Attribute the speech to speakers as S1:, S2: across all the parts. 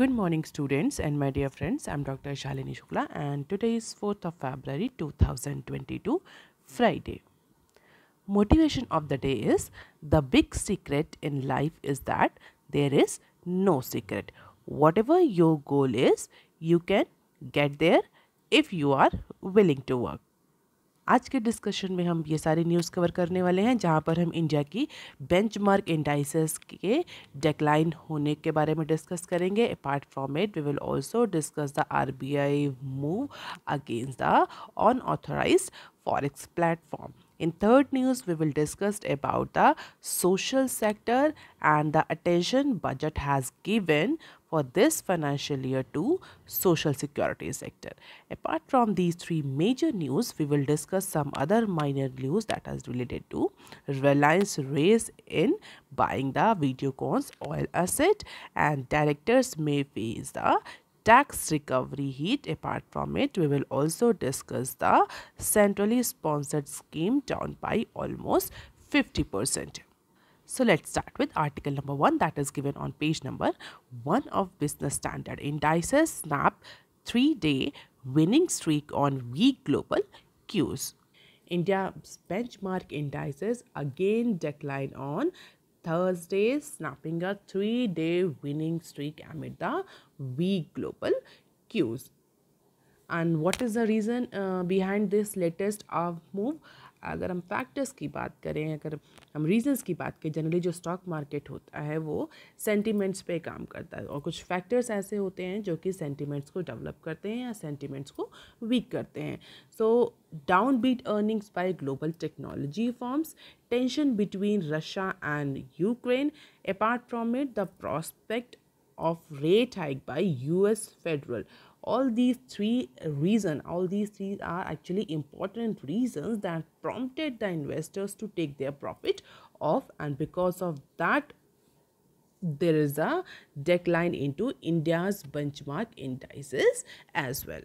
S1: Good morning students and my dear friends, I am Dr. Shalini Shukla and today is 4th of February 2022, Friday. Motivation of the day is, the big secret in life is that there is no secret. Whatever your goal is, you can get there if you are willing to work. आज के discussion में हम ये सारी news cover करने वाले हैं जहाँ पर हम इंडिया की बेंचमार्क इंडाइसेस के डेक्लाइन होने के बारे में डिस्कस करेंगे apart from it we will also discuss the RBI move against the unauthorise forex platform In third news, we will discuss about the social sector and the attention budget has given for this financial year to social security sector. Apart from these three major news, we will discuss some other minor news that is related to Reliance raise in buying the Videocon's oil asset and directors may face the tax recovery heat. Apart from it, we will also discuss the centrally sponsored scheme down by almost 50%. So let's start with article number 1 that is given on page number 1 of Business Standard. Indices snap 3-day winning streak on weak global cues. India's benchmark indices again decline on Thursday snapping a three-day winning streak amid the weak global cues. And what is the reason uh, behind this latest move? अगर हम factors की बात करें अगर हम reasons की बात करें जनरली जो स्टॉक मार्केट होता है वो सेंटीमेंट्स पे काम करता है और कुछ फैक्टर्स ऐसे होते हैं जो कि सेंटीमेंट्स को डेवलप करते हैं या सेंटीमेंट्स को वीक करते हैं so downbeat earnings by global technology firms tension between Russia and Ukraine apart from it the prospect rate hike by U S federal all these three reasons all these three are actually important reasons that prompted the investors to take their profit off and because of that there is a decline into india's benchmark indices as well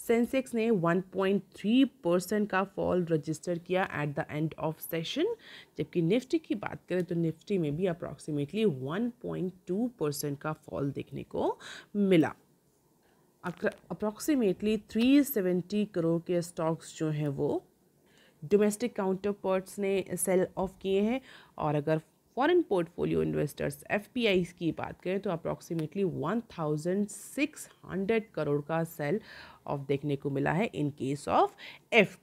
S1: Sensex ne 1.3 percent ka fall register किया at the end of session, जबकि Nifty की बात करें तो Nifty में भी approximately 1.2 percent का fall देखने को मिला अप्रॉक्सीमेटली 370 करोड़ के स्टॉक्स जो हैं वो डोमेस्टिक काउंटर पर्ट्स ने सेल ऑफ किए हैं और अगर फॉरेन पोर्टफोलियो इन्वेस्टर्स एफ की बात करें तो अप्रॉक्सीमेटली 1600 करोड़ का सेल ऑफ देखने को मिला है in case of F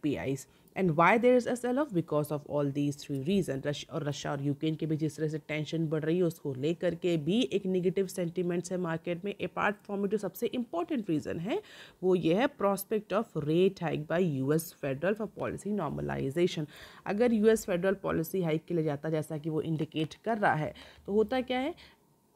S1: and Y there is S L off because of all these three reason rush और रशिया और यूक्रेन के बीच जिस तरह से टेंशन बढ़ रही है उसको लेकर के भी एक निगेटिव सेंटिमेंट्स है मार्केट में अपार्ट फ्रॉम इट जो सबसे इंपॉर्टेंट रीज़न है वो ये है prospect of rate hike by U S federal for policy normalisation अगर U S federal policy hike के लिए जाता जैसा कि वो इंडिकेट कर रहा है तो होता क्या है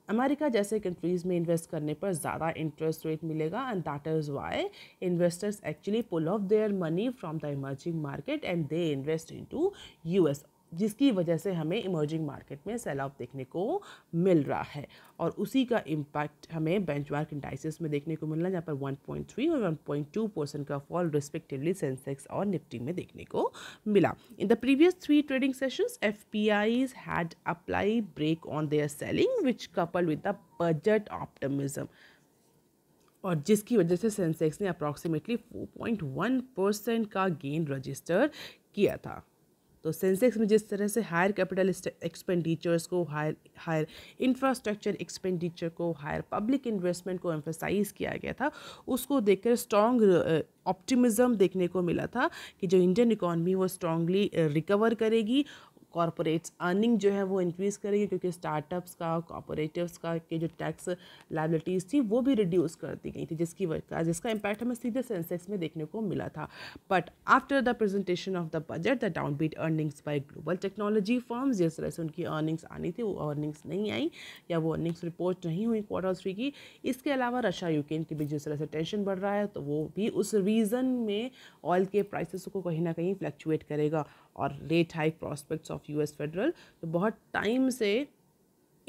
S1: अमेरिका जैसे कंट्रीज़ में इन्वेस्ट करने पर ज़्यादा इंटरेस्ट रेट मिलेगा and that is why investors actually pull off their money from the emerging market and they invest into U S जिसकी वजह से हमें इमर्जिंग मार्केट में सेल ऑफ देखने को मिल रहा है और उसी का इम्पैक्ट हमें बेंचमार्क इंडाइसिस में देखने को मिल रहा है जहाँ पर 1.3 और 1.2 परसेंट का फॉल रिस्पेक्टिवली सेंसेक्स और निफ्टी में देखने को मिला in the previous three trading sessions F P Is had apply brake on their selling which couple with the budget optimism और जिसकी वजह से सेंसेक्स ने अप्रॉक्सीमेटली वन परसेंट का गेन रजिस्टर किया था तो सेंसेक्स में जिस तरह से हायर कैपिटल एक्सपेंडिचर्स को हायर हायर इंफ्रास्ट्रक्चर एक्सपेंडिचर को हायर पब्लिक इन्वेस्टमेंट को एम्फोसाइज किया गया था उसको देखकर स्ट्रॉन्ग ऑप्टिमिज़म देखने को मिला था कि जो इंडियन इकॉनमी वो स्ट्रांगली रिकवर करेगी कॉरपोरेट्स अर्निंग जो है वो इंक्रीज़ करेगी क्योंकि स्टार्टअप्स का कॉपोरेटिवस का के जो टैक्स लाइबिलिटीज़ थी वो भी रिड्यूस कर दी गई थी जिसकी वजह का जिसका इम्पैक्ट हमें सीधे सेंसेक्स में देखने को मिला था but after the presentation of the budget the downbeat earnings by global technology firms जिस तरह से उनकी अर्निंग्स आनी थी वो अर्निंग्स नहीं आई या वो अर्निंग्स रिपोर्ट नहीं हुई क्वार्टर थ्री की इसके अलावा रशिया यूक्रेन के बीच जिस तरह से टेंशन बढ़ रहा है तो वो भी उस रीज़न में ऑयल के प्राइसेस को कहीं ना कहीं फ्लक्चुएट करेगा और rate hike prospects of US federal तो बहुत टाइम से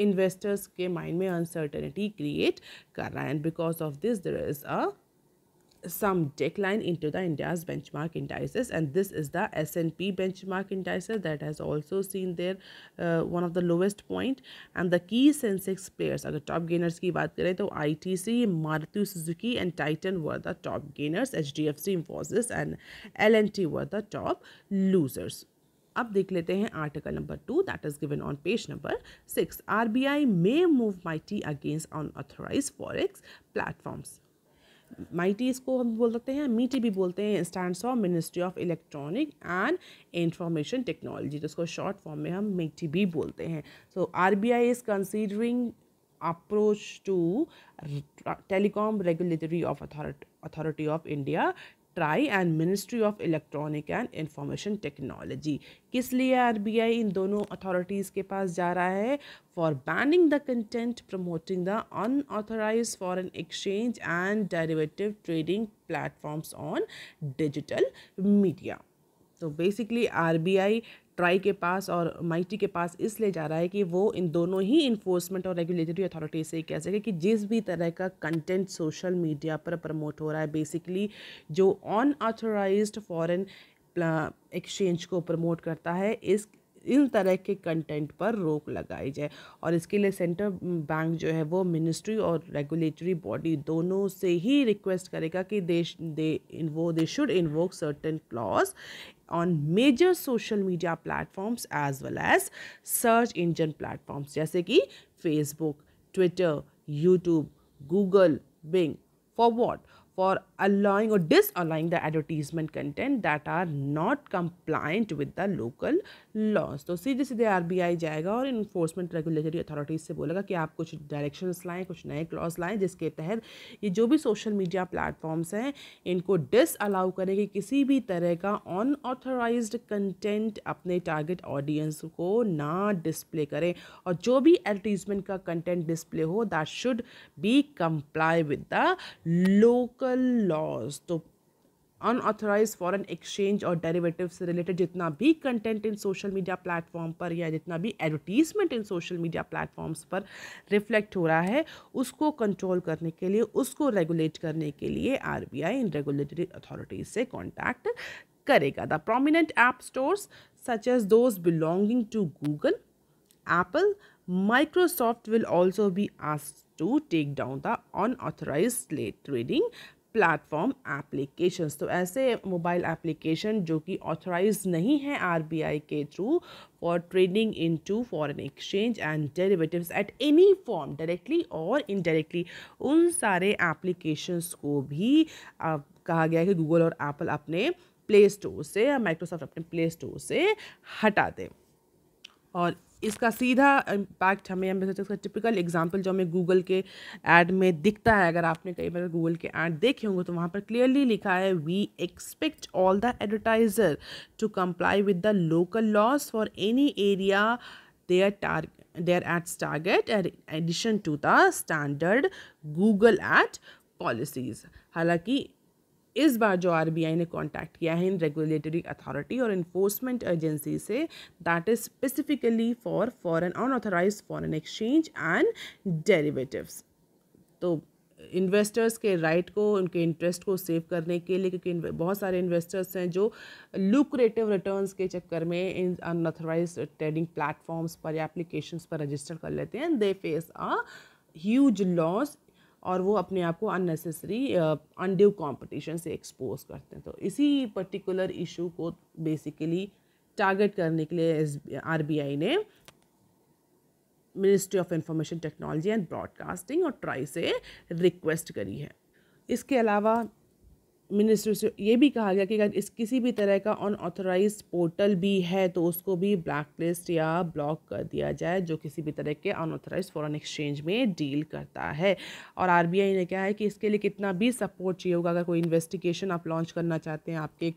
S1: इन्वेस्टर्स के माइंड में अनसर्टेनिटी क्रिएट कर रहा है and because of this there is a some decline into the India's benchmark indices and this is the S&P benchmark indices that has also seen their uh, one of the lowest point and the key Sensex players are the top gainers ki baat kare to ITC, Maruti Suzuki and Titan were the top gainers HDFC Infosys and L&T were the top losers अब देख लेते हैं article number two that is given on page number six RBI may move MeitY against on unauthorise forex platforms MeitY इसको हम बोल सकते हैं MeitY भी बोलते हैं stand of ministry of electronic and information technology जिसको शॉर्ट फॉर्म में हम मीटी भी बोलते हैं so R B I is considering approach to telecom regulatory of authority of India TRAI and ministry of electronic and information technology किस लिए R B I इन दोनों अथॉरिटीज़ के पास जा रहा है for banning the content promoting the unauthorise foreign exchange and derivative trading platforms on digital media तो basically R B I TRAI के पास और माइटी के पास इसलिए जा रहा है कि वो इन दोनों ही इन्फोर्समेंट और रेगुलेटरी अथॉरिटी से कह सके कि जिस भी तरह का कंटेंट सोशल मीडिया पर प्रमोट हो रहा है बेसिकली जो अनऑथोराइज फॉरेन एक्सचेंज को प्रमोट करता है इस इन तरह के कंटेंट पर रोक लगाई जाए और इसके लिए सेंट्रल बैंक जो है वो मिनिस्ट्री और रेगुलेटरी बॉडी दोनों से ही रिक्वेस्ट करेगा कि दे दे वो they should invoke certain clause on major social media platforms as well as search engine platforms जैसे कि Facebook Twitter YouTube Google Bing for what for allowing or disallowing the advertisement content that are not compliant with the local laws तो सीधे सीधे are B आई जाएगा और enforcement regulatory authorities से बोलेगा कि आप कुछ डायरेक्शंस लाएँ कुछ नए क्लॉज लाएँ जिसके तहत ये जो भी सोशल मीडिया प्लेटफॉर्म्स हैं इनको डिस अलाउ करें कि किसी भी तरह का अनऑथोराइज कंटेंट अपने टारगेट ऑडियंस को ना डिस्प्ले करें और जो भी एडवर्टीजमेंट का कंटेंट डिस्प्ले हो that should be comply with the local laws तो अनऑथराइज फॉरन एक्सचेंज और डेरिवेटिव से रिलेटेड जितना भी कंटेंट इन सोशल मीडिया प्लेटफॉर्म पर या जितना भी एडवर्टीजमेंट इन सोशल मीडिया प्लेटफॉर्म्स पर रिफ्लेक्ट हो रहा है उसको कंट्रोल करने के लिए उसको रेगुलेट करने के लिए आर बी आई इन रेगुलेटरी अथॉरिटीज से कॉन्टैक्ट करेगा the prominent app stores such as those belonging to Google Apple Microsoft will also be asked to take down the unauthorise trading platform applications तो ऐसे mobile application जो कि authorise नहीं है RBI के through for trading into foreign exchange and derivatives at any form directly और indirectly उन सारे एप्लीकेशंस को भी आप, कहा गया है कि गूगल और एप्पल अपने प्ले स्टोर से या माइक्रोसॉफ्ट अपने प्ले स्टोर से हटा दें और इसका सीधा इम्पैक्ट हमें हम सकते इसका टिपिकल एग्जाम्पल जो हमें गूगल के ऐड में दिखता है अगर आपने कई बार गूगल के ऐड देखे होंगे तो वहाँ पर क्लियरली लिखा है we expect all the advertiser to comply with the local laws for any area there tar there ads target in addition to the standard Google ad हालांकि इस बार जो आर ने कॉन्टैक्ट किया है इन रेगुलेटरी अथॉरिटी और इन्फोर्समेंट एजेंसी से that is specifically for foreign unauthorise foreign exchange and derivatives तो इन्वेस्टर्स के राइट right को उनके इंटरेस्ट को सेव करने के लिए क्योंकि बहुत सारे इन्वेस्टर्स हैं जो लुक्रेटिव रिटर्न्स के चक्कर में इन अनऑथोराइज ट्रेडिंग प्लेटफॉर्म्स पर या एप्लीकेशंस पर रजिस्टर कर लेते हैं they face a huge loss और वो अपने आप को अननेसेसरी अनड्यू कॉम्पिटिशन से एक्सपोज करते हैं तो इसी पर्टिकुलर इशू को बेसिकली टारगेट करने के लिए एस आरबीआई ने ministry of information technology and broadcasting और ट्राई से रिक्वेस्ट करी है इसके अलावा मिनिस्टर से ये भी कहा गया कि अगर इस किसी भी तरह का अनऑथोराइज पोर्टल भी है तो उसको भी ब्लैक लिस्ट या ब्लॉक कर दिया जाए जो किसी भी तरह के अनऑथोराइज फॉरेन एक्सचेंज में डील करता है और आरबीआई ने कहा है कि इसके लिए कितना भी सपोर्ट चाहिए होगा अगर कोई इन्वेस्टिगेशन आप लॉन्च करना चाहते हैं आपके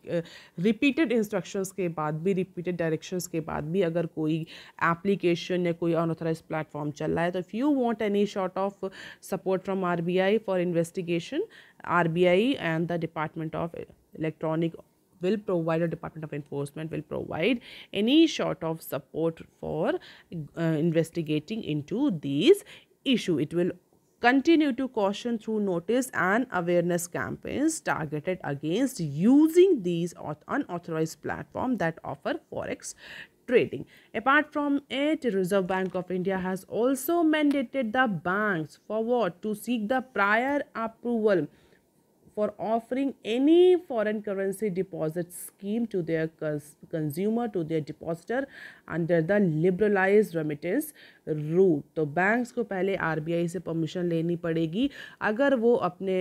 S1: रिपीटेड इंस्ट्रक्शंस के बाद भी रिपीटेड डायरेक्शंस के बाद भी अगर कोई एप्लीकेशन या कोई अनऑथोराइज प्लेटफॉर्म चल रहा है तो if you want any sort of support from R for investigation RBI and the Department of Electronic will provide The Department of Enforcement will provide any sort of support for uh, investigating into these issue. It will continue to caution through notice and awareness campaigns targeted against using these unauthorized platform that offer forex trading. Apart from it, Reserve Bank of India has also mandated the banks forward to seek the prior approval for offering any foreign currency deposit scheme to their consumer to their depositor under the liberalized remittance route तो banks को पहले RBI से permission लेनी पड़ेगी अगर वो अपने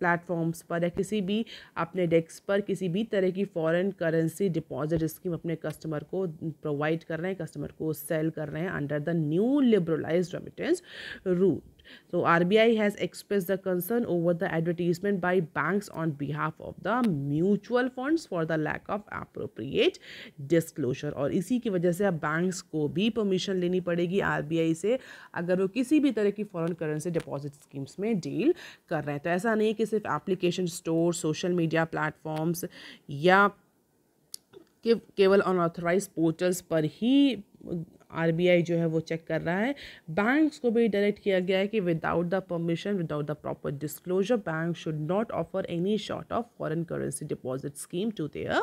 S1: platforms पर या किसी भी अपने डेस्क पर किसी भी तरह की फॉरेन करेंसी डिपॉजिट स्कीम अपने कस्टमर को प्रोवाइड कर रहे हैं कस्टमर को सेल कर रहे हैं under the new liberalise remittance rule So RBI has expressed the concern over the advertisement by banks on behalf of the mutual funds for the lack of appropriate disclosure और इसी की वजह से अब बैंक्स को भी परमिशन लेनी पड़ेगी आर बी आई से अगर वो किसी भी तरह की फॉरन करेंसी डिपॉजिट स्कीम्स में डील कर रहे हैं तो ऐसा नहीं कि सिर्फ application store social media platforms या केवल अनऑथोराइज पोर्टल्स पर ही आर जो है वो चेक कर रहा है बैंक्स को भी डायरेक्ट किया गया है कि without the permission without the proper disclosure bank should not offer any sort of foreign currency deposit scheme to their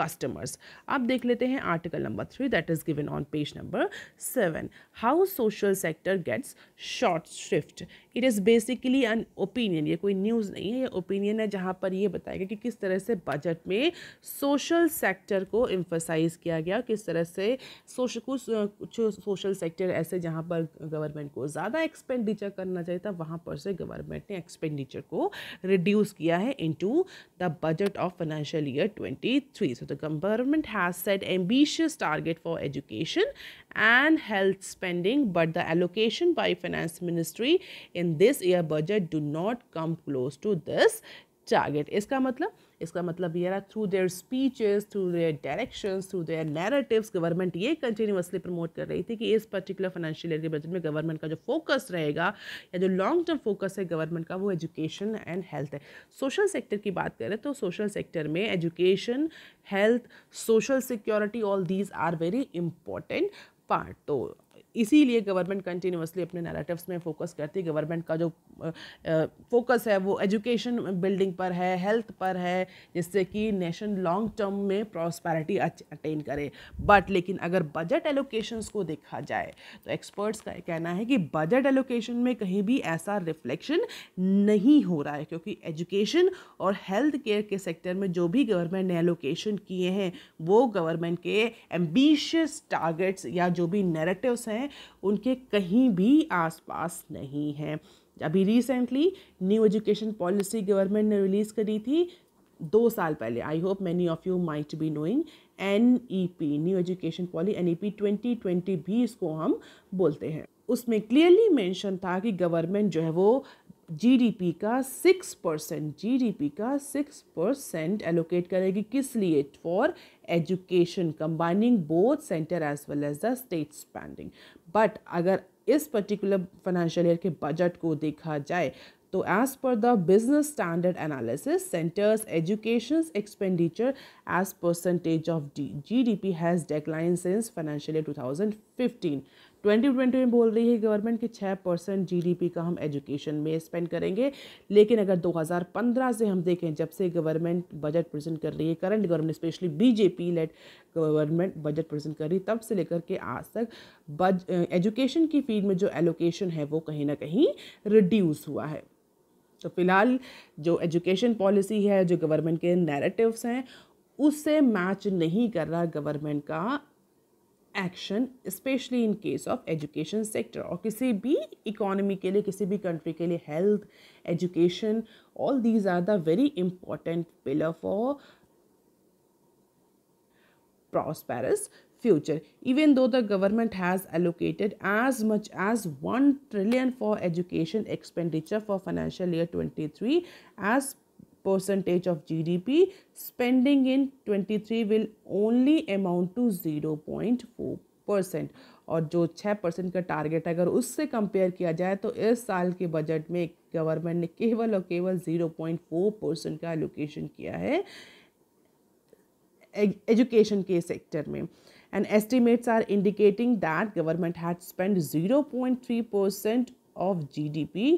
S1: customers अब देख लेते हैं article number three that is given on page number seven how social sector gets short shift it is basically an opinion ये कोई news नहीं है ये opinion है जहाँ पर ये बताएगा कि किस तरह से बजट में सोशल सेक्टर को इम्फोसाइज किया गया किस तरह से सोशल कुछ कुछ सोशल सेक्टर ऐसे जहाँ पर गवर्नमेंट को ज़्यादा एक्सपेंडिचर करना चाहिए था वहाँ पर से गवर्नमेंट ने एक्सपेंडिचर को रिड्यूस किया है into the budget of financial year twenty three so the government has set ambitious target for education and health spending but the allocation by finance ministry in this year budget do not come close to this target इसका मतलब इसका मतलब ये रहा through their speeches through their directions through their narratives government ये continuously promote कर रही थी कि इस पर्टिकुलर फाइनेंशियल ईयर के बजट में गवर्नमेंट का जो फोकस रहेगा या जो लॉन्ग टर्म फोकस है गवर्नमेंट का वो एजुकेशन एंड हेल्थ है सोशल सेक्टर की बात करें तो सोशल सेक्टर में education health social security all these are very important part तो इसीलिए गवर्नमेंट कंटिन्यूसली अपने नैरेटिव्स में फोकस करती है गवर्नमेंट का जो फोकस है वो एजुकेशन बिल्डिंग पर है हेल्थ पर है जिससे कि नेशन लॉन्ग टर्म में प्रॉस्पैरिटी अटेन करे बट लेकिन अगर बजट एलोकेशंस को देखा जाए तो एक्सपर्ट्स का कहना है कि बजट एलोकेशन में कहीं भी ऐसा रिफ्लेक्शन नहीं हो रहा है क्योंकि एजुकेशन और हेल्थ केयर के सेक्टर में जो भी गवर्नमेंट ने एलोकेशन किए हैं वो गवर्नमेंट के एम्बिशियस टारगेट्स या जो भी नेरेटिव्स हैं हैं उनके कहीं भी आसपास नहीं हैं अभी recently new education policy government ने रिलीज़ करी थी दो साल पहले I hope many of you might be knowing N E P new education policy N E P twenty twenty भी इसको हम बोलते हैं उसमें क्लियरली मेंशन था कि गवर्नमेंट जो है वो जीडीपी का सिक्स परसेंट जीडीपी का सिक्स परसेंट एलोकेट करेगी किस लिए for education combining both centre as well as the state spending but अगर इस पर्टिकुलर फाइनेंशियल ईयर के बजट को देखा जाए तो as per the business standard analysis centre's education expenditure as percentage of G D P has decline since financial year two thousand fifteen 2020 में बोल रही है गवर्नमेंट कि छः परसेंट जी का हम एजुकेशन में स्पेंड करेंगे लेकिन अगर 2015 से हम देखें जब से गवर्नमेंट बजट प्रेजेंट कर रही है current government specially BJP led government budget present कर रही तब से लेकर के आज तक बज एजुकेशन की फील्ड में जो एलोकेशन है वो कहीं ना कहीं रिड्यूस हुआ है तो फिलहाल जो एजुकेशन पॉलिसी है जो गवर्नमेंट के नैरेटिव्स हैं उससे मैच नहीं कर रहा गवर्नमेंट का action specially in case of education sector और किसी भी इकोनॉमी के लिए किसी भी कंट्री के लिए health education all these are the very important pillar for prosperous future even though the government has allocated as much as one trillion for education expenditure for financial year twenty three as percentage of GDP, spending in 23 will only amount to 0.4 percent और जो छः percent का target अगर उससे compare किया जाए तो इस साल के बजट में गवर्नमेंट ने केवल और केवल ज़ीरो पॉइंट फोर परसेंट का एलोकेशन किया है एजुकेशन के सेक्टर में and estimates are indicating that government had spend zero point three percent of G D P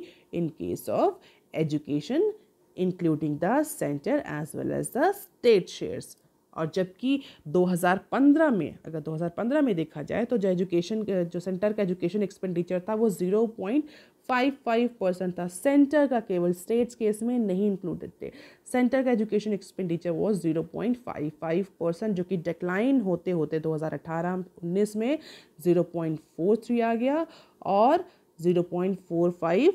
S1: in case of education including the centre as well as the state shares और जबकि 2015 में अगर 2015 में देखा जाए तो जो एजुकेशन जो सेंटर का एजुकेशन एक्सपेंडिचर था वो 0.55 परसेंट था सेंटर का केवल स्टेट्स केस में नहीं इंक्लूडेड थे सेंटर का एजुकेशन एक्सपेंडिचर वो 0.55 परसेंट जो कि डिक्लाइन होते होते 2018-19 में 0.43 आ गया और 0.45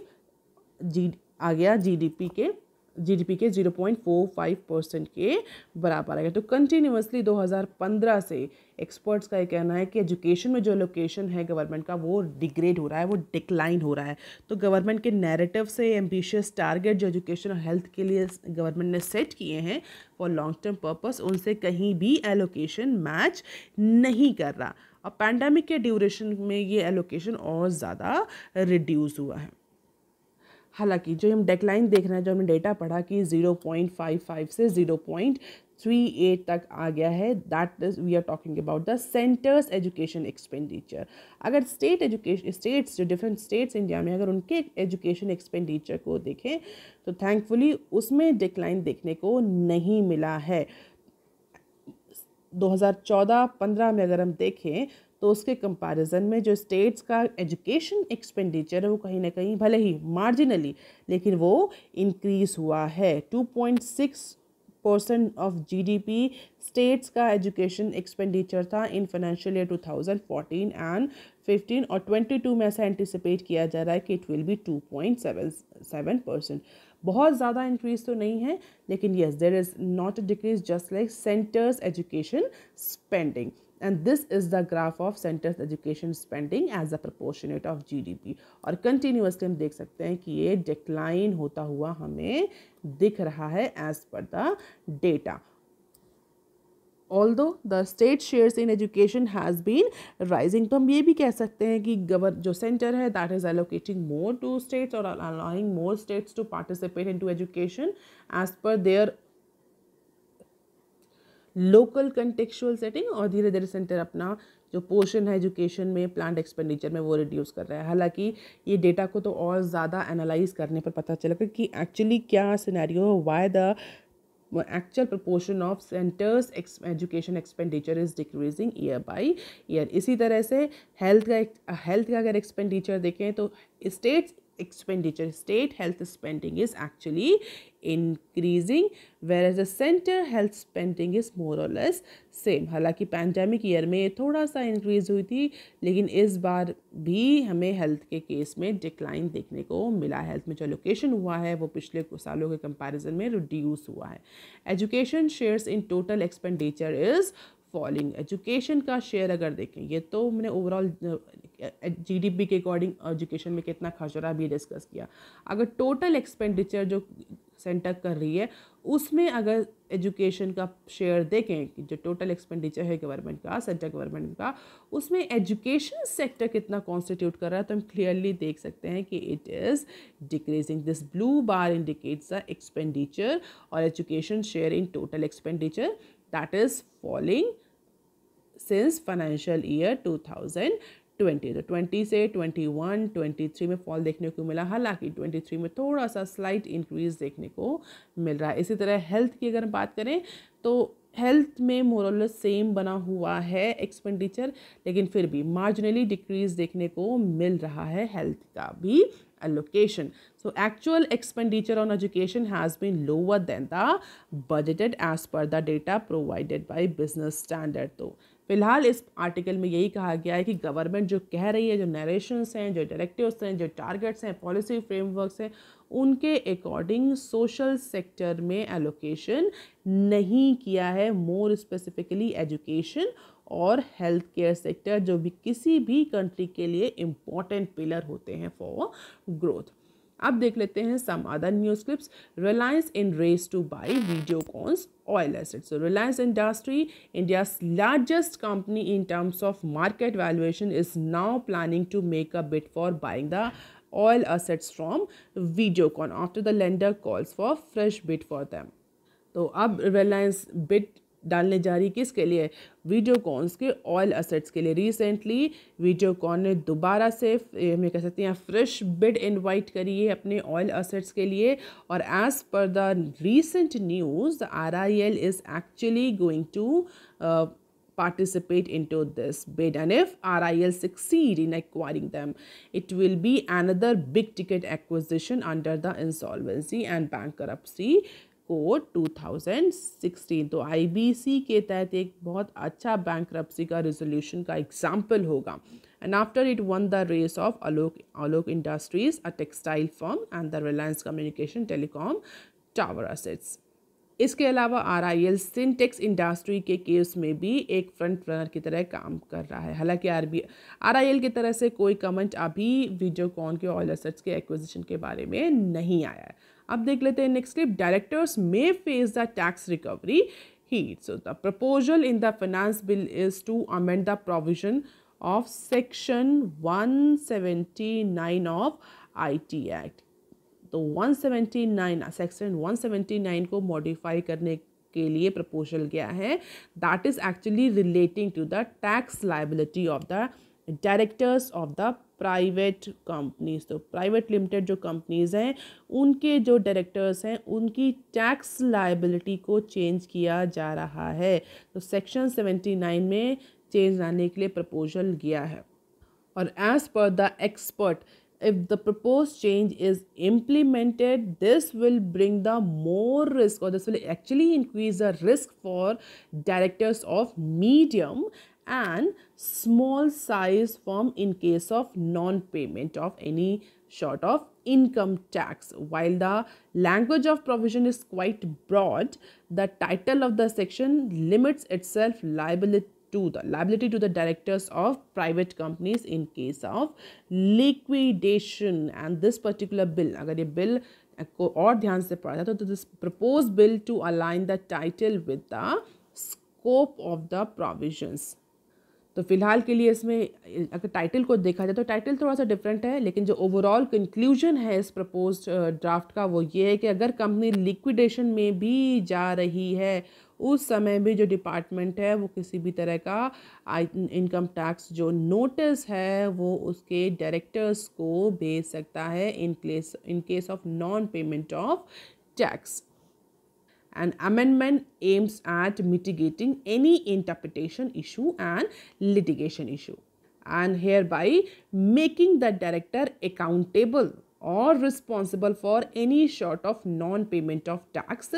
S1: जी आ गया जीडीपी के जीडीपी के 0.45 परसेंट के बराबर आएगा तो कंटिन्यूसली 2015 से एक्सपर्ट्स का ये कहना है कि एजुकेशन में जो लोकेशन है गवर्नमेंट का वो डिग्रेड हो रहा है वो डिक्लाइन हो रहा है तो गवर्नमेंट के नैरेटिव से एम्बिशियस टारगेट जो एजुकेशन और हेल्थ के लिए गवर्नमेंट ने सेट किए हैं फॉर लॉन्ग टर्म पर्पस उनसे कहीं भी एलोकेशन मैच नहीं कर रहा और पैंडमिक के ड्यूरेशन में ये एलोकेशन और ज़्यादा रिड्यूस हुआ है हालांकि जो हम डेक्लाइन देख रहे हैं जो हमने डेटा पढ़ा कि 0.55 से 0.38 तक आ गया है that is we are talking about the centre's education expenditure अगर स्टेट एजुकेशन स्टेट्स जो डिफरेंट स्टेट्स इंडिया में अगर उनके एजुकेशन एक्सपेंडिचर को देखें तो थैंकफुली उसमें डिक्लाइन देखने को नहीं मिला है 2014-15 में अगर हम देखें तो उसके कंपैरिजन में जो स्टेट्स का एजुकेशन एक्सपेंडिचर है वो कहीं ना कहीं भले ही मार्जिनली लेकिन वो इंक्रीज़ हुआ है two point six percent of GDP states का एजुकेशन एक्सपेंडिचर था इन फाइनेंशियल ईयर 2014 एंड 15 और 22 में ऐसा एंटिसिपेट किया जा रहा है कि इट विल बी 2.77 परसेंट बहुत ज़्यादा इंक्रीज तो नहीं है लेकिन yes there is not a decrease just like centre's education spending and this is the graph of centers education spending as a G D P और कंटिन्यूसली हम देख सकते हैं कि ये डिक्लाइन होता हुआ हमें दिख रहा है as per the data all the state shares in education has been rising तो हम ये भी कह सकते हैं कि गवर जो सेंटर है that is allocating more to states और allowing more states to participate in to education as per their local contextual setting और धीरे धीरे सेंटर अपना जो पोर्शन है एजुकेशन में प्लांट एक्सपेंडिचर में वो रिड्यूस कर रहा है हालांकि ये डेटा को तो और ज़्यादा एनालाइज करने पर पता चलेगा कि एक्चुअली क्या scenario why the actual proportion of centre's education expenditure is decreasing year by year इसी तरह से हेल्थ का हेल्थ का अगर एक्सपेंडिचर देखें तो states expenditure state health spending is actually increasing whereas the center health spending is more or less same हालांकि pandemic year में थोड़ा सा इंक्रीज हुई थी लेकिन इस बार भी हमें हेल्थ के केस में डिक्लाइन देखने को मिला हेल्थ में जो लोकेशन हुआ है वो पिछले कुछ सालों के कंपैरिजन में रिड्यूस हुआ है education shares in total expenditure is falling education का शेयर अगर देखें ये तो हमने ओवरऑल जीडीपी के अकॉर्डिंग एजुकेशन में कितना खर्च हो रहा है अभी डिस्कस किया अगर टोटल एक्सपेंडिचर जो सेंटर कर रही है उसमें अगर एजुकेशन का शेयर देखें कि जो टोटल एक्सपेंडिचर है गवर्नमेंट का सेंटर गवर्नमेंट का उसमें एजुकेशन सेक्टर कितना कॉन्स्टिट्यूट कर रहा है तो हम क्लियरली देख सकते हैं कि it is decreasing this blue bar indicates the expenditure और education share in total expenditure that is falling since financial year two thousand twenty तो ट्वेंटी से ट्वेंटी वन ट्वेंटी थ्री में फॉल देखने को मिला हालांकि ट्वेंटी थ्री में थोड़ा सा स्लाइट इंक्रीज देखने को मिल रहा है इसी तरह हेल्थ की अगर बात करें तो हेल्थ में मोरल सेम बना हुआ है एक्सपेंडिचर लेकिन फिर भी मार्जिनली डिक्रीज देखने को मिल रहा है हेल्थ का भी allocation so actual expenditure on education has been lower than the budgeted as per the data provided by business standard तो फिलहाल इस आर्टिकल में यही कहा गया है कि गवर्नमेंट जो कह रही है जो नरेशंस हैं जो डायरेक्टिव्स हैं जो टारगेट्स हैं पॉलिसी फ्रेमवर्क्स हैं उनके अकॉर्डिंग सोशल सेक्टर में एलोकेशन नहीं किया है मोर स्पेसिफिकली एजुकेशन और हेल्थ केयर सेक्टर जो भी किसी भी कंट्री के लिए इम्पॉर्टेंट पिलर होते हैं फॉर ग्रोथ अब देख लेते हैं some other news clips Reliance in race to buy Videocon's oil asset so Reliance industry India largest company in terms of market valuation is now planning to make a bid for buying the oil assets from Videocon after the lender calls for fresh bid for them तो अब Reliance bit डालने जा रही किसके लिए वीडियोकॉन्स के oil assets के लिए रिसेंटली वीडियोकॉन ने दोबारा से मैं कह सकती हैं फ्रेश बिड इनवाइट करी है अपने ऑयल असेट्स के लिए और as per the recent news R I L is actually going to participate in to this bid and if R I L succeed in acquiring them it will be another big ticket acquisition under the insolvency and bankruptcy code 2016 तो IBC के तहत एक बहुत अच्छा bank का resolution का example होगा and after it won the race of Alok Alok industries a textile form and the Reliance communication telecom tower assets इसके अलावा R I L Sintex industry के केस में भी एक फ्रंट रनर की तरह काम कर रहा है हालांकि R B R I L की तरह से कोई कमेंट अभी वीडियोकॉन के ऑयल असेट्स के एक्विजिशन के बारे में नहीं आया है अब देख लेते हैं next clip directors may face the tax recovery heat. So the proposal in the finance bill is to amend the provision of section 179 of IT act तो 179 सेक्शन 179 को मॉडिफाई करने के लिए प्रपोजल गया है that is actually relating to the tax liability of the directors of the private companies तो private limited जो companies हैं उनके जो डायरेक्टर्स हैं उनकी टैक्स लाइबिलिटी को चेंज किया जा रहा है तो सेक्शन सेवेंटी नाइन में चेंज लाने के लिए प्रपोजल गया है और as per the expert if the proposed change is implemented this will bring the more risk or this will actually increase the risk for directors of medium and small size form in case of non-payment of any sort of income tax. While the language of provision is quite broad, the title of the section limits itself liability to the liability to the directors of private companies in case of liquidation and this particular bill अगर ये bill को और ध्यान से पढ़ा जाए तो this propose bill to align the title with the scope of तो फिलहाल के लिए इसमें अगर टाइटल को देखा जाए तो टाइटल थोड़ा सा डिफरेंट है लेकिन जो ओवरऑल कंक्लूजन है इस प्रपोज ड्राफ्ट का वो ये है कि अगर कंपनी लिक्विडेशन में भी जा रही है उस समय भी जो डिपार्टमेंट है वो किसी भी तरह का इनकम टैक्स जो नोटिस है वो उसके डायरेक्टर्स को भेज सकता है in place in case of non payment of tax An amendment aims at mitigating any interpretation issue and litigation issue and hereby making the director accountable or responsible for any sort of non-payment of tax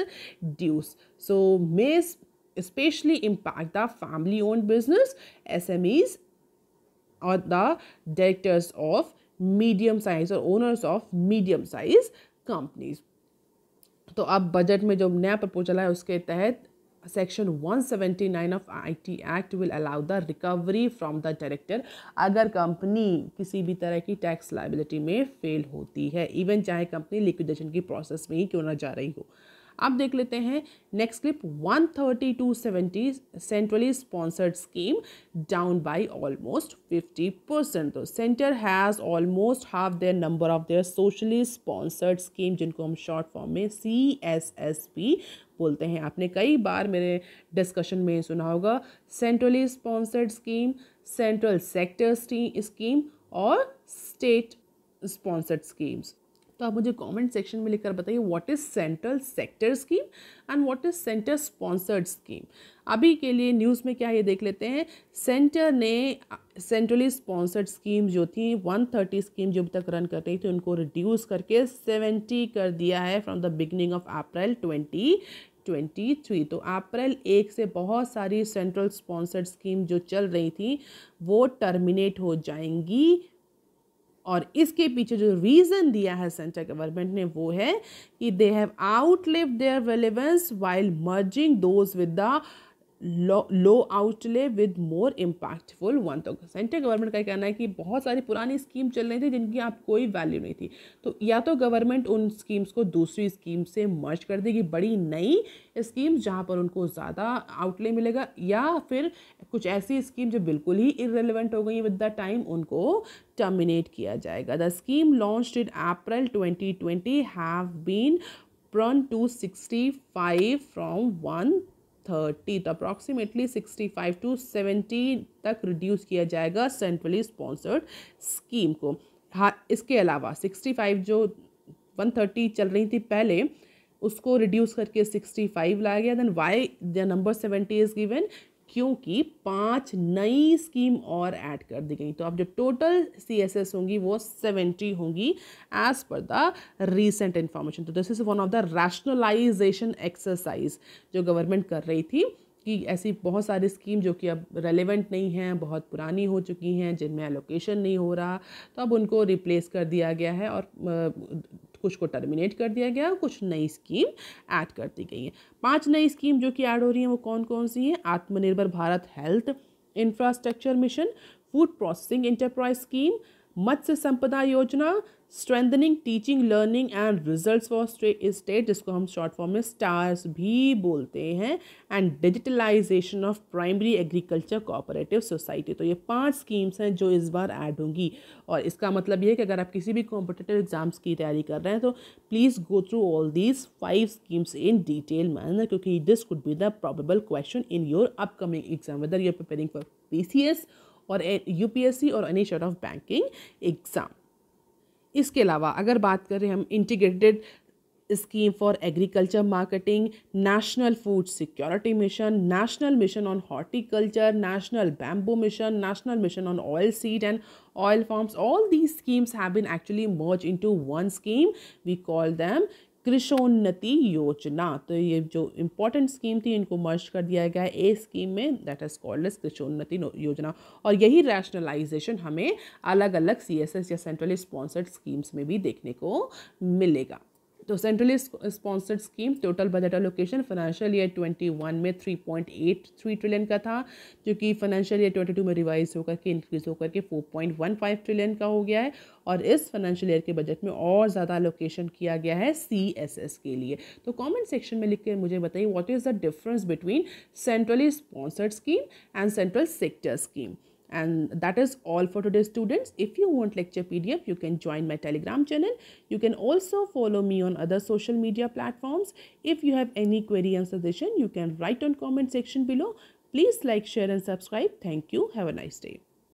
S1: dues. So may especially impact the family-owned business, SMEs or the directors of medium size or owners of medium size companies. तो अब budget में जो नया proposal है उसके तहत section 179 of IT act will allow the recovery from the director अगर company किसी भी तरह की टैक्स लाइबिलिटी में फेल होती है इवन चाहे कंपनी लिक्विडेशन की प्रोसेस में ही क्यों ना जा रही हो अब देख लेते हैं next clip 13270 centrally sponsored scheme down by almost 50 percent तो centre has almost half their number of their socially sponsored scheme जिनको हम शॉर्ट फॉर्म में सी एस एस पी बोलते हैं आपने कई बार मेरे डिस्कशन में सुना होगा centrally sponsored scheme central sector scheme और स्टेट स्पॉन्सर्ड स्कीम्स तो आप मुझे कमेंट सेक्शन में लिखकर बताइए what is central sector scheme and what is centre sponsored scheme अभी के लिए न्यूज़ में क्या ये देख लेते हैं सेंटर ने सेंट्रली स्पॉन्सर्ड स्कीम जो थी 130 स्कीम जो अभी तक रन कर रही थी उनको रिड्यूस करके 70 कर दिया है from the beginning of April twenty 23 तो अप्रैल एक से बहुत सारी सेंट्रल स्पॉन्सर्ड स्कीम जो चल रही थी वो टर्मिनेट हो जाएंगी और इसके पीछे जो रीज़न दिया है सेंट्रल गवर्नमेंट ने वो है कि they have outlive their relevance while merging those with the low outlay with more impactful one तो सेंट्रल गवर्नमेंट का कहना है कि बहुत सारी पुरानी स्कीम चल रही थी जिनकी आप कोई वैल्यू नहीं थी तो या तो गवर्नमेंट उन स्कीम्स को दूसरी स्कीम से मर्ज कर देगी बड़ी नई स्कीम्स जहाँ पर उनको ज़्यादा आउटले मिलेगा या फिर कुछ ऐसी स्कीम जो बिल्कुल ही इरेलीवेंट हो गई विद द टाइम उनको टर्मिनेट किया जाएगा the scheme launch in April twenty twenty have been pruned to sixty five from one thirty तो approximately sixty five to seventy तक रिड्यूस किया जाएगा सेंट्रली स्पॉन्सर्ड स्कीम को हाँ इसके अलावा सिक्सटी फाइव जो वन थर्टी चल रही थी पहले उसको रिड्यूस करके सिक्सटी फाइव लाया गया then why the number seventy is given क्योंकि पांच नई स्कीम और ऐड कर दी गई तो अब जो टोटल सी एस एस होंगी वो सेवेंटी होंगी as per the recent information तो this is one of the rationalisation exercise जो गवर्नमेंट कर रही थी कि ऐसी बहुत सारी स्कीम जो कि अब रेलेवेंट नहीं हैं बहुत पुरानी हो चुकी हैं जिनमें एलोकेशन नहीं हो रहा तो अब उनको रिप्लेस कर दिया गया है और कुछ को टर्मिनेट कर दिया गया और कुछ नई स्कीम ऐड कर दी गई है पांच नई स्कीम जो कि ऐड हो रही हैं वो कौन कौन सी हैं Atmanirbhar Bharat health infrastructure mission food processing enterprise scheme Matsya Sampada Yojana strengthening teaching learning and results for state जिसको हम शॉर्ट फॉर्म में स्टार्स भी बोलते हैं and digitalisation of primary agriculture cooperative society तो ये पांच स्कीम्स हैं जो इस बार ऐड होंगी और इसका मतलब ये है कि अगर आप किसी भी कॉम्पिटेटिव एग्जाम्स की तैयारी कर रहे हैं तो please go through all these five schemes in detail manner क्योंकि this could be the probable question in your upcoming exam whether you are preparing for P C S और यूपीएससी और any sort of banking exam इसके अलावा अगर बात करें हम integrated scheme for agriculture marketing national food security mission national mission on horticulture national bamboo mission national mission on oil seed and oil farms all these schemes have been actually merge into one scheme we call them Krishonnati Yojana तो ये जो important scheme थी इनको मर्ज कर दिया गया है a scheme में that is called as Krishonnati Yojana और यही रैशनलाइजेशन हमें अलग अलग सी या सेंट्रली स्पॉन्सर्ड स्कीम्स में भी देखने को मिलेगा तो centrally sponsored scheme total budget allocation financial year 21 में 3.83 ट्रिलियन का था जो कि फाइनेंशियल ईयर 22 में रिवाइज होकर के इंक्रीज होकर के 4.15 ट्रिलियन का हो गया है और इस फाइनेंशियल ईयर के बजट में और ज़्यादा एलोकेशन किया गया है सी के लिए तो कॉमेंट सेक्शन में लिख के मुझे बताइए what is the difference between centrally sponsored scheme and central sector scheme and that is all for today students if you want lecture pdf you can join my telegram channel you can also follow me on other social media platforms if you have any query and suggestion you can write on comment section below please like share and subscribe thank you have a nice day